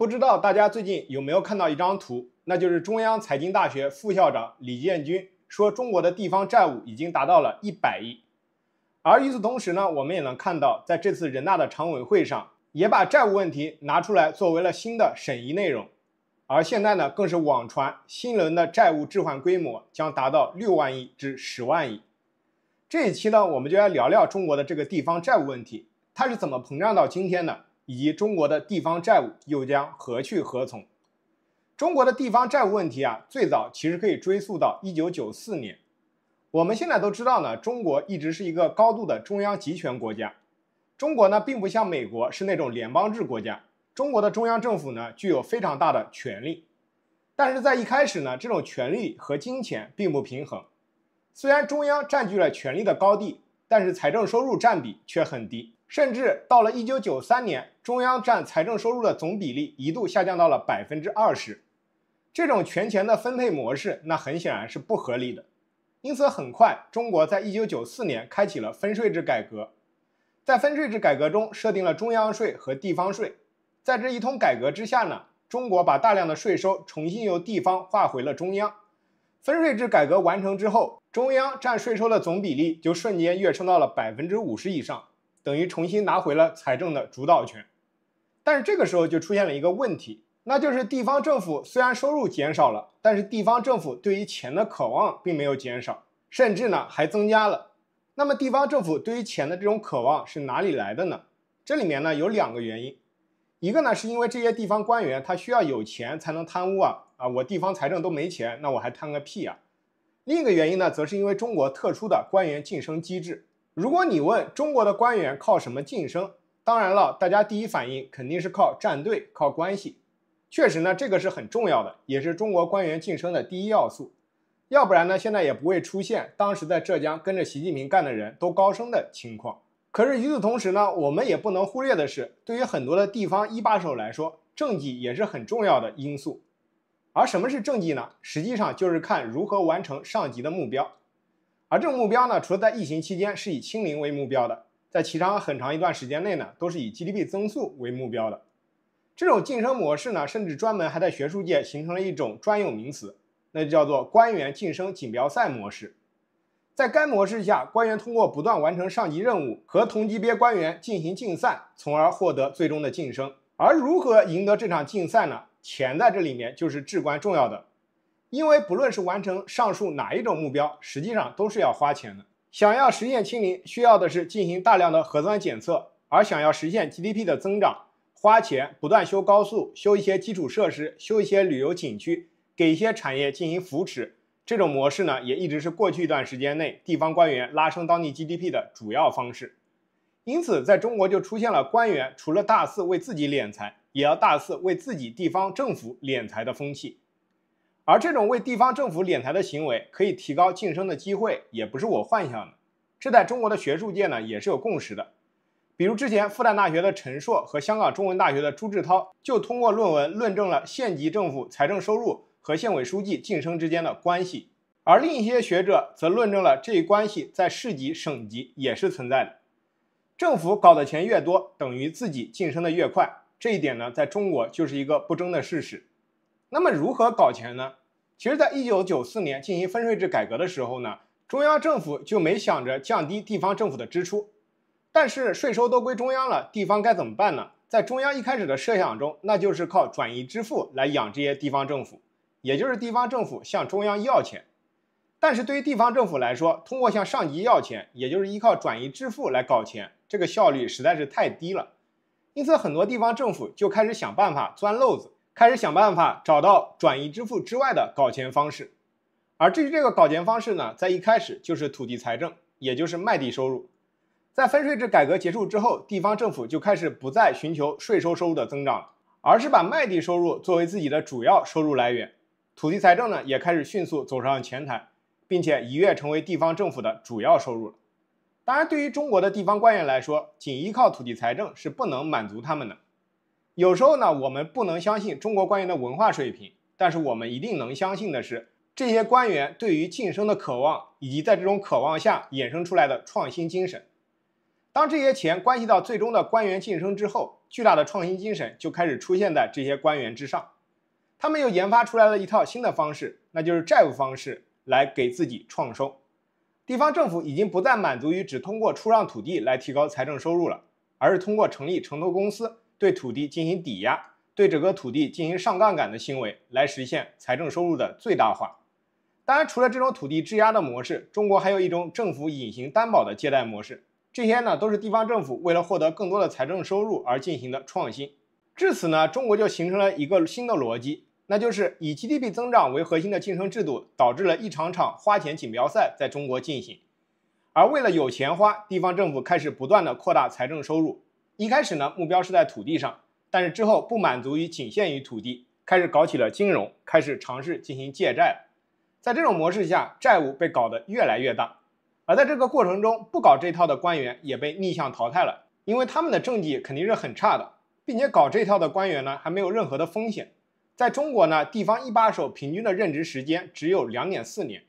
不知道大家最近有没有看到一张图，那就是中央财经大学副校长李建军说，中国的地方债务已经达到了一百亿。而与此同时呢，我们也能看到，在这次人大的常委会上，也把债务问题拿出来作为了新的审议内容。而现在呢，更是网传新一轮的债务置换规模将达到六万亿至十万亿。这一期呢，我们就来聊聊中国的这个地方债务问题，它是怎么膨胀到今天的？以及中国的地方债务又将何去何从？中国的地方债务问题啊，最早其实可以追溯到一九九四年。我们现在都知道呢，中国一直是一个高度的中央集权国家。中国呢，并不像美国是那种联邦制国家。中国的中央政府呢，具有非常大的权力。但是在一开始呢，这种权力和金钱并不平衡。虽然中央占据了权力的高地，但是财政收入占比却很低。甚至到了1993年，中央占财政收入的总比例一度下降到了百分之二十。这种权钱的分配模式，那很显然是不合理的。因此，很快中国在一九九四年开启了分税制改革。在分税制改革中，设定了中央税和地方税。在这一通改革之下呢，中国把大量的税收重新由地方划回了中央。分税制改革完成之后，中央占税收的总比例就瞬间跃升到了百分之五十以上。等于重新拿回了财政的主导权，但是这个时候就出现了一个问题，那就是地方政府虽然收入减少了，但是地方政府对于钱的渴望并没有减少，甚至呢还增加了。那么地方政府对于钱的这种渴望是哪里来的呢？这里面呢有两个原因，一个呢是因为这些地方官员他需要有钱才能贪污啊啊，我地方财政都没钱，那我还贪个屁啊！另一个原因呢，则是因为中国特殊的官员晋升机制。如果你问中国的官员靠什么晋升，当然了，大家第一反应肯定是靠站队、靠关系。确实呢，这个是很重要的，也是中国官员晋升的第一要素。要不然呢，现在也不会出现当时在浙江跟着习近平干的人都高升的情况。可是与此同时呢，我们也不能忽略的是，对于很多的地方一把手来说，政绩也是很重要的因素。而什么是政绩呢？实际上就是看如何完成上级的目标。而这种目标呢，除了在疫情期间是以清零为目标的，在其他很长一段时间内呢，都是以 GDP 增速为目标的。这种晋升模式呢，甚至专门还在学术界形成了一种专有名词，那就叫做“官员晋升锦标赛模式”。在该模式下，官员通过不断完成上级任务和同级别官员进行竞赛，从而获得最终的晋升。而如何赢得这场竞赛呢？钱在这里面就是至关重要的。因为不论是完成上述哪一种目标，实际上都是要花钱的。想要实现清零，需要的是进行大量的核酸检测；而想要实现 GDP 的增长，花钱不断修高速、修一些基础设施、修一些旅游景区、给一些产业进行扶持，这种模式呢，也一直是过去一段时间内地方官员拉升当地 GDP 的主要方式。因此，在中国就出现了官员除了大肆为自己敛财，也要大肆为自己地方政府敛财的风气。而这种为地方政府敛财的行为可以提高晋升的机会，也不是我幻想的，这在中国的学术界呢也是有共识的。比如之前复旦大学的陈硕和香港中文大学的朱志涛就通过论文论证了县级政府财政收入和县委书记晋升之间的关系，而另一些学者则论证了这一关系在市级、省级也是存在的。政府搞的钱越多，等于自己晋升的越快，这一点呢在中国就是一个不争的事实。那么如何搞钱呢？其实，在一九九四年进行分税制改革的时候呢，中央政府就没想着降低地方政府的支出，但是税收都归中央了，地方该怎么办呢？在中央一开始的设想中，那就是靠转移支付来养这些地方政府，也就是地方政府向中央要钱。但是对于地方政府来说，通过向上级要钱，也就是依靠转移支付来搞钱，这个效率实在是太低了，因此很多地方政府就开始想办法钻漏子。开始想办法找到转移支付之外的搞钱方式，而至于这个搞钱方式呢，在一开始就是土地财政，也就是卖地收入。在分税制改革结束之后，地方政府就开始不再寻求税收收入的增长了，而是把卖地收入作为自己的主要收入来源。土地财政呢，也开始迅速走上前台，并且一跃成为地方政府的主要收入了。当然，对于中国的地方官员来说，仅依靠土地财政是不能满足他们的。有时候呢，我们不能相信中国官员的文化水平，但是我们一定能相信的是，这些官员对于晋升的渴望，以及在这种渴望下衍生出来的创新精神。当这些钱关系到最终的官员晋升之后，巨大的创新精神就开始出现在这些官员之上。他们又研发出来了一套新的方式，那就是债务方式来给自己创收。地方政府已经不再满足于只通过出让土地来提高财政收入了，而是通过成立城投公司。对土地进行抵押，对整个土地进行上杠杆的行为，来实现财政收入的最大化。当然，除了这种土地质押的模式，中国还有一种政府隐形担保的借贷模式。这些呢，都是地方政府为了获得更多的财政收入而进行的创新。至此呢，中国就形成了一个新的逻辑，那就是以 GDP 增长为核心的竞争制度，导致了一场场花钱锦标赛在中国进行。而为了有钱花，地方政府开始不断的扩大财政收入。一开始呢，目标是在土地上，但是之后不满足于仅限于土地，开始搞起了金融，开始尝试进行借债。在这种模式下，债务被搞得越来越大。而在这个过程中，不搞这套的官员也被逆向淘汰了，因为他们的政绩肯定是很差的，并且搞这套的官员呢，还没有任何的风险。在中国呢，地方一把手平均的任职时间只有两点四年，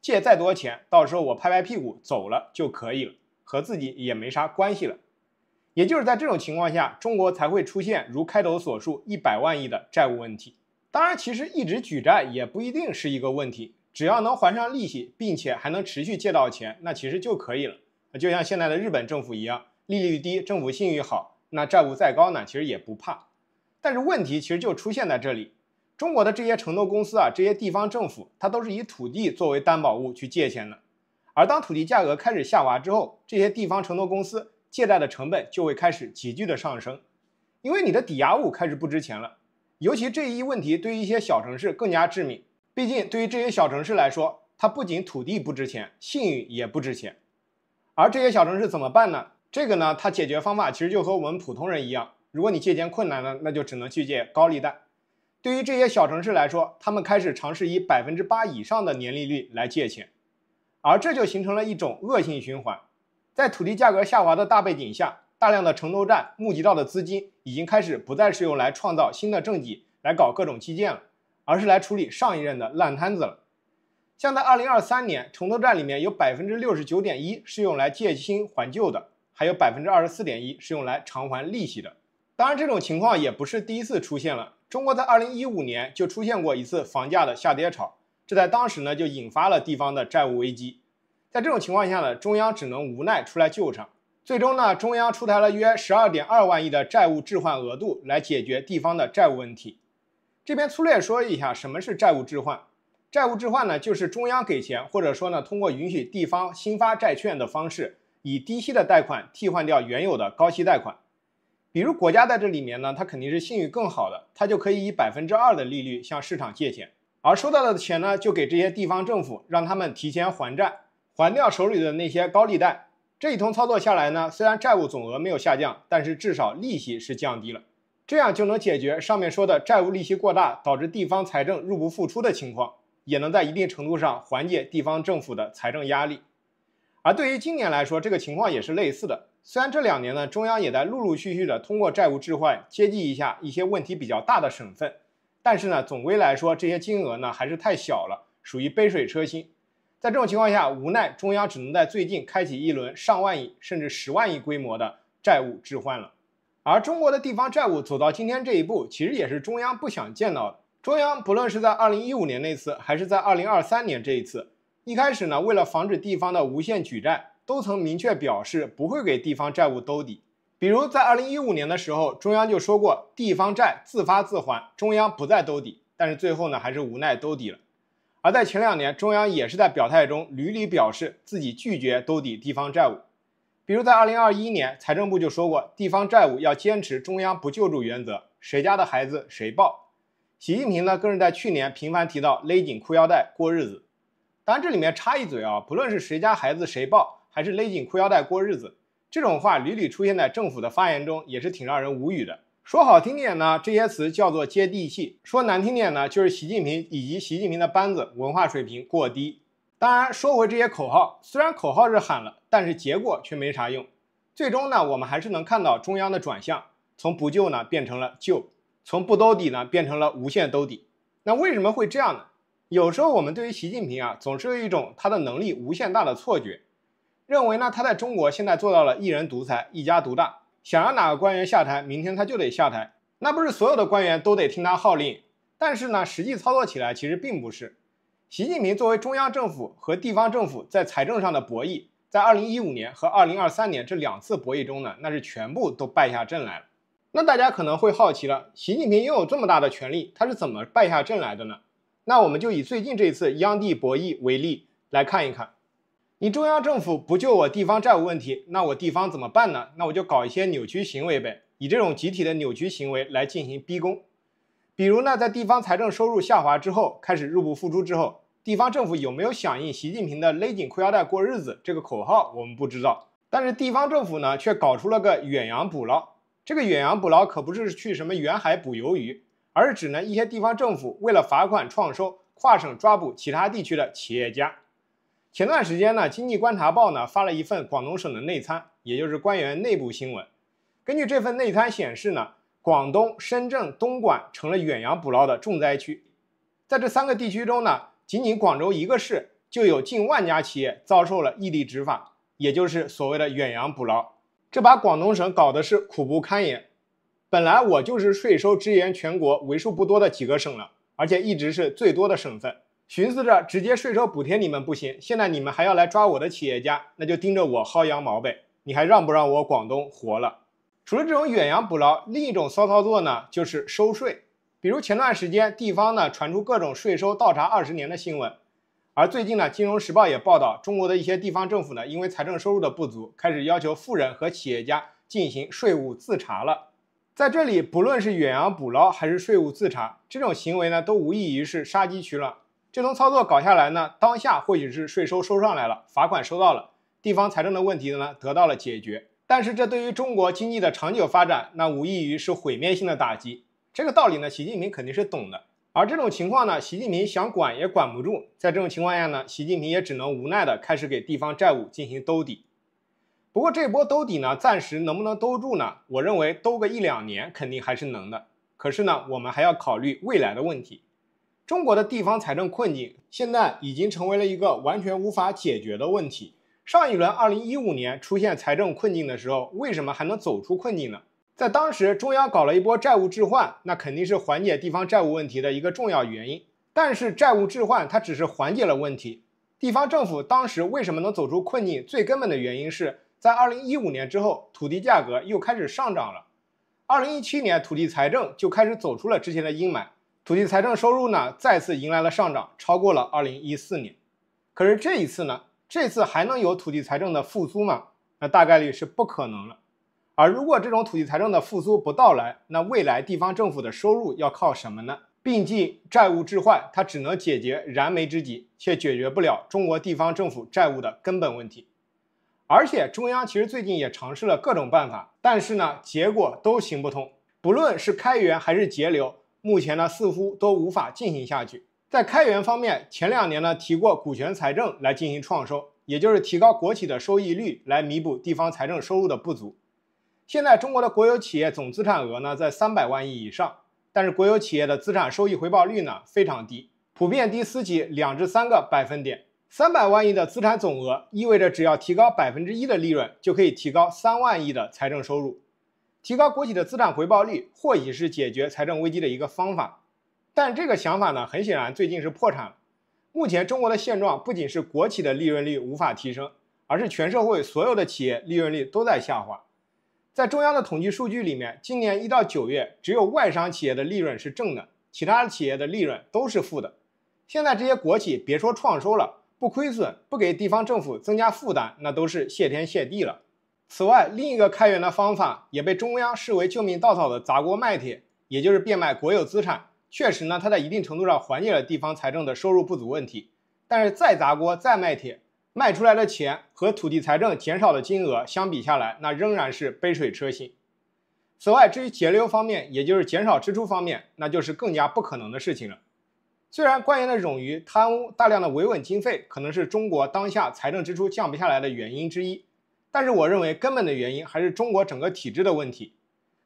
借再多钱，到时候我拍拍屁股走了就可以了，和自己也没啥关系了。也就是在这种情况下，中国才会出现如开头所述一百万亿的债务问题。当然，其实一直举债也不一定是一个问题，只要能还上利息，并且还能持续借到钱，那其实就可以了。就像现在的日本政府一样，利率低，政府信誉好，那债务再高呢，其实也不怕。但是问题其实就出现在这里，中国的这些承诺公司啊，这些地方政府，它都是以土地作为担保物去借钱的。而当土地价格开始下滑之后，这些地方承诺公司。借贷的成本就会开始急剧的上升，因为你的抵押物开始不值钱了。尤其这一问题对于一些小城市更加致命。毕竟对于这些小城市来说，它不仅土地不值钱，信誉也不值钱。而这些小城市怎么办呢？这个呢，它解决方法其实就和我们普通人一样。如果你借钱困难了，那就只能去借高利贷。对于这些小城市来说，他们开始尝试以百分之八以上的年利率来借钱，而这就形成了一种恶性循环。在土地价格下滑的大背景下，大量的城投债募集到的资金已经开始不再是用来创造新的政绩，来搞各种基建了，而是来处理上一任的烂摊子了。像在2023年，城投债里面有69.1%是用来借新还旧的，还有24.1%是用来偿还利息的。当然，这种情况也不是第一次出现了。中国在2015年就出现过一次房价的下跌潮，这在当时呢就引发了地方的债务危机。在这种情况下呢，中央只能无奈出来救场。最终呢，中央出台了约十二点二万亿的债务置换额度，来解决地方的债务问题。这边粗略说一下，什么是债务置换？债务置换呢，就是中央给钱，或者说呢，通过允许地方新发债券的方式，以低息的贷款替换掉原有的高息贷款。比如国家在这里面呢，它肯定是信誉更好的，它就可以以百分之二的利率向市场借钱，而收到的钱呢，就给这些地方政府，让他们提前还债。还掉手里的那些高利贷，这一通操作下来呢，虽然债务总额没有下降，但是至少利息是降低了，这样就能解决上面说的债务利息过大导致地方财政入不敷出的情况，也能在一定程度上缓解地方政府的财政压力。而对于今年来说，这个情况也是类似的。虽然这两年呢，中央也在陆陆续续的通过债务置换接济一下一些问题比较大的省份，但是呢，总归来说，这些金额呢还是太小了，属于杯水车薪。在这种情况下，无奈中央只能在最近开启一轮上万亿甚至十万亿规模的债务置换了。而中国的地方债务走到今天这一步，其实也是中央不想见到的。中央不论是在2015年那次，还是在2023年这一次，一开始呢，为了防止地方的无限举债，都曾明确表示不会给地方债务兜底。比如在2015年的时候，中央就说过地方债自发自还，中央不再兜底。但是最后呢，还是无奈兜底了。而在前两年，中央也是在表态中屡屡表示自己拒绝兜底地方债务，比如在二零二一年，财政部就说过地方债务要坚持中央不救助原则，谁家的孩子谁抱。习近平呢，更是在去年频繁提到勒紧裤腰带过日子。当然，这里面插一嘴啊，不论是谁家孩子谁抱，还是勒紧裤腰带过日子，这种话屡屡出现在政府的发言中，也是挺让人无语的。说好听点呢，这些词叫做接地气；说难听点呢，就是习近平以及习近平的班子文化水平过低。当然，说回这些口号，虽然口号是喊了，但是结果却没啥用。最终呢，我们还是能看到中央的转向，从不救呢变成了救，从不兜底呢变成了无限兜底。那为什么会这样呢？有时候我们对于习近平啊，总是有一种他的能力无限大的错觉，认为呢他在中国现在做到了一人独裁、一家独大。想让哪个官员下台，明天他就得下台，那不是所有的官员都得听他号令。但是呢，实际操作起来其实并不是。习近平作为中央政府和地方政府在财政上的博弈，在2015年和2023年这两次博弈中呢，那是全部都败下阵来了。那大家可能会好奇了，习近平拥有这么大的权力，他是怎么败下阵来的呢？那我们就以最近这一次央地博弈为例来看一看。你中央政府不救我地方债务问题，那我地方怎么办呢？那我就搞一些扭曲行为呗，以这种集体的扭曲行为来进行逼供。比如呢，在地方财政收入下滑之后，开始入不敷出之后，地方政府有没有响应习近平的“勒紧裤腰带过日子”这个口号，我们不知道。但是地方政府呢，却搞出了个“远洋捕捞”。这个“远洋捕捞”可不是去什么远海捕鱿鱼，而是指呢一些地方政府为了罚款创收，跨省抓捕其他地区的企业家。前段时间呢，《经济观察报》呢发了一份广东省的内参，也就是官员内部新闻。根据这份内参显示呢，广东、深圳、东莞成了远洋捕捞的重灾区。在这三个地区中呢，仅仅广州一个市，就有近万家企业遭受了异地执法，也就是所谓的远洋捕捞。这把广东省搞的是苦不堪言。本来我就是税收支援全国为数不多的几个省了，而且一直是最多的省份。寻思着直接税收补贴你们不行，现在你们还要来抓我的企业家，那就盯着我薅羊毛呗！你还让不让我广东活了？除了这种远洋捕捞，另一种骚操作呢，就是收税。比如前段时间，地方呢传出各种税收倒查二十年的新闻，而最近呢，金融时报也报道，中国的一些地方政府呢，因为财政收入的不足，开始要求富人和企业家进行税务自查了。在这里，不论是远洋捕捞还是税务自查，这种行为呢，都无异于是杀鸡取卵。这通操作搞下来呢，当下或许是税收收上来了，罚款收到了，地方财政的问题呢得到了解决。但是这对于中国经济的长久发展，那无异于是毁灭性的打击。这个道理呢，习近平肯定是懂的。而这种情况呢，习近平想管也管不住。在这种情况下呢，习近平也只能无奈的开始给地方债务进行兜底。不过这波兜底呢，暂时能不能兜住呢？我认为兜个一两年肯定还是能的。可是呢，我们还要考虑未来的问题。中国的地方财政困境现在已经成为了一个完全无法解决的问题。上一轮2015年出现财政困境的时候，为什么还能走出困境呢？在当时，中央搞了一波债务置换，那肯定是缓解地方债务问题的一个重要原因。但是，债务置换它只是缓解了问题。地方政府当时为什么能走出困境？最根本的原因是在2015年之后，土地价格又开始上涨了。2017年，土地财政就开始走出了之前的阴霾。土地财政收入呢，再次迎来了上涨，超过了二零一四年。可是这一次呢，这次还能有土地财政的复苏吗？那大概率是不可能了。而如果这种土地财政的复苏不到来，那未来地方政府的收入要靠什么呢？毕竟债务置换，它只能解决燃眉之急，却解决不了中国地方政府债务的根本问题。而且中央其实最近也尝试了各种办法，但是呢，结果都行不通。不论是开源还是节流。目前呢，似乎都无法进行下去。在开源方面，前两年呢提过股权财政来进行创收，也就是提高国企的收益率来弥补地方财政收入的不足。现在中国的国有企业总资产额呢在三百万亿以上，但是国有企业的资产收益回报率呢非常低，普遍低私企两至三个百分点。三百万亿的资产总额意味着只要提高百分之一的利润，就可以提高三万亿的财政收入。提高国企的资产回报率，或许是解决财政危机的一个方法，但这个想法呢，很显然最近是破产了。目前中国的现状，不仅是国企的利润率无法提升，而是全社会所有的企业利润率都在下滑。在中央的统计数据里面，今年一到九月，只有外商企业的利润是正的，其他企业的利润都是负的。现在这些国企，别说创收了，不亏损、不给地方政府增加负担，那都是谢天谢地了。此外，另一个开源的方法也被中央视为救命稻草的砸锅卖铁，也就是变卖国有资产。确实呢，它在一定程度上缓解了地方财政的收入不足问题。但是再砸锅再卖铁，卖出来的钱和土地财政减少的金额相比下来，那仍然是杯水车薪。此外，至于节流方面，也就是减少支出方面，那就是更加不可能的事情了。虽然官员的冗余贪污大量的维稳经费，可能是中国当下财政支出降不下来的原因之一。但是我认为根本的原因还是中国整个体制的问题。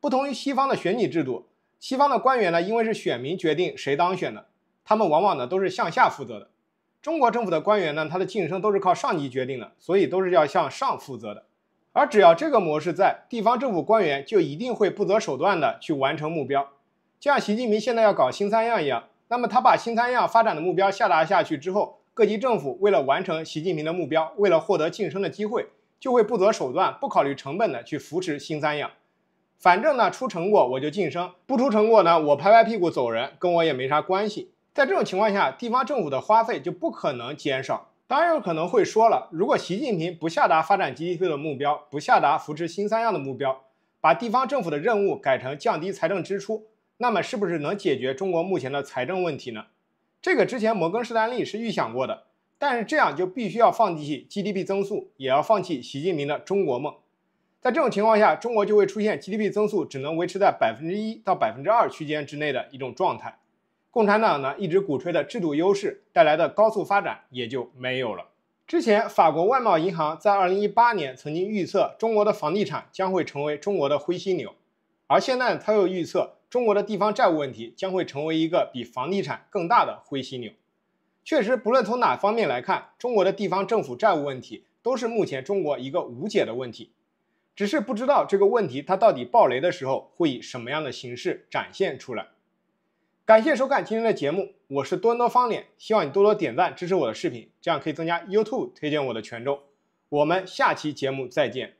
不同于西方的选举制度，西方的官员呢，因为是选民决定谁当选的，他们往往呢都是向下负责的。中国政府的官员呢，他的晋升都是靠上级决定的，所以都是要向上负责的。而只要这个模式在，地方政府官员就一定会不择手段的去完成目标。就像习近平现在要搞新三样一样，那么他把新三样发展的目标下达下去之后，各级政府为了完成习近平的目标，为了获得晋升的机会。就会不择手段、不考虑成本的去扶持新三样，反正呢出成果我就晋升，不出成果呢我拍拍屁股走人，跟我也没啥关系。在这种情况下，地方政府的花费就不可能减少。当然有可能会说了，如果习近平不下达发展 GDP 的目标，不下达扶持新三样的目标，把地方政府的任务改成降低财政支出，那么是不是能解决中国目前的财政问题呢？这个之前摩根士丹利是预想过的。但是这样就必须要放弃 GDP 增速，也要放弃习近平的中国梦。在这种情况下，中国就会出现 GDP 增速只能维持在百分之一到百分之二区间之内的一种状态。共产党呢一直鼓吹的制度优势带来的高速发展也就没有了。之前法国外贸银行在二零一八年曾经预测中国的房地产将会成为中国的灰犀牛，而现在他又预测中国的地方债务问题将会成为一个比房地产更大的灰犀牛。确实，不论从哪方面来看，中国的地方政府债务问题都是目前中国一个无解的问题。只是不知道这个问题它到底暴雷的时候会以什么样的形式展现出来。感谢收看今天的节目，我是多多方脸，希望你多多点赞支持我的视频，这样可以增加 YouTube 推荐我的权重。我们下期节目再见。